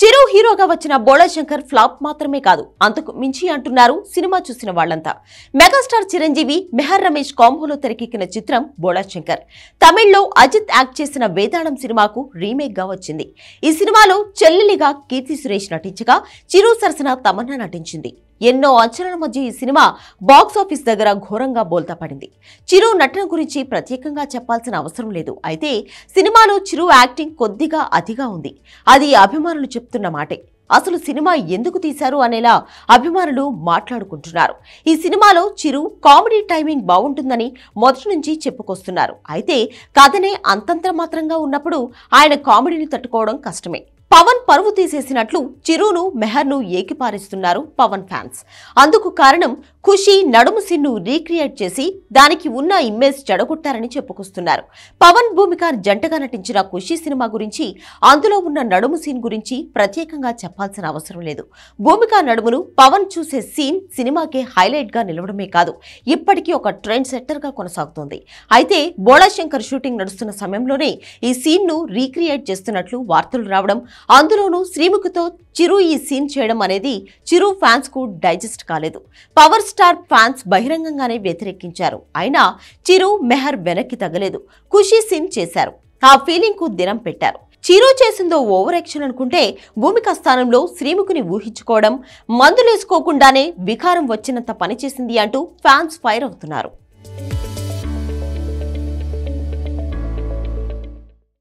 చిరు హీరోగా వచ్చిన బోళశంకర్ ఫ్లాప్ మాత్రమే కాదు అంతకు మించి అంటున్నారు సినిమా చూసిన వాళ్లంతా మెగాస్టార్ చిరంజీవి మెహర్ రమేష్ కాంబోలో తెరకెక్కిన చిత్రం బోళశంకర్ తమిళ్లో అజిత్ యాక్ట్ చేసిన వేదాళం సినిమాకు రీమేక్ గా వచ్చింది ఈ సినిమాలో చెల్లెలిగా కీర్తి సురేష్ నటించగా చిరు సరసన తమన్నా నటించింది ఎన్నో అంచనాల మధ్య ఈ సినిమా బాక్సాఫీస్ దగ్గర ఘోరంగా బోల్తా పడింది చిరు నటన గురించి ప్రత్యేకంగా చెప్పాల్సిన అవసరం లేదు అయితే సినిమాలో చిరు యాక్టింగ్ కొద్దిగా అతిగా ఉంది అది అభిమానులు చెప్తున్న మాటే అసలు సినిమా ఎందుకు తీశారు అనేలా అభిమానులు మాట్లాడుకుంటున్నారు ఈ సినిమాలో చిరు కామెడీ టైమింగ్ బాగుంటుందని మొదటి నుంచి చెప్పుకొస్తున్నారు అయితే కథనే అంతంత మాత్రంగా ఉన్నప్పుడు ఆయన కామెడీని తట్టుకోవడం కష్టమే పవన్ పరువు తీసేసినట్లు చిరును మెహర్ను ఏకిపారిస్తున్నారు పవన్ ఫ్యాన్స్ అందుకు కారణం ఖుషి నడుము సిన్ను రీక్రియేట్ చేసి దానికి ఉన్న ఇమేజ్ చెడగొట్టారని చెప్పుకొస్తున్నారు పవన్ భూమిక జంటగా నటించిన ఖుషి సినిమా గురించి అందులో ఉన్న నడుము సీన్ గురించి ప్రత్యేకంగా చెప్పాల్సిన అవసరం లేదు భూమిక నడుమును పవన్ చూసే సీన్ సినిమాకే హైలైట్గా నిలవడమే కాదు ఇప్పటికీ ఒక ట్రెండ్ సెట్టర్గా కొనసాగుతోంది అయితే బోళాశంకర్ షూటింగ్ నడుస్తున్న సమయంలోనే ఈ సీన్ను రీక్రియేట్ చేస్తున్నట్లు వార్తలు రావడం అందులోనూ శ్రీముఖితో చిరు ఈ సీన్ చేయడం అనేది చిరు ఫ్యాన్స్కు డైజెస్ట్ కాలేదు పవర్ స్టార్ ఫ్యాన్స్ బహిరంగంగానే వ్యతిరేకించారు అయినా చిరు మెహర్ వెనక్కి తగలేదు ఖుషీ సీన్ చేశారు ఆ ఫీలింగ్కు దినం పెట్టారు చిరు చేసిందో ఓవర్ యాక్షన్ అనుకుంటే భూమిక స్థానంలో శ్రీముఖుని ఊహించుకోవడం మందులేసుకోకుండానే వికారం వచ్చినంత పనిచేసింది అంటూ ఫ్యాన్స్ ఫైర్ అవుతున్నారు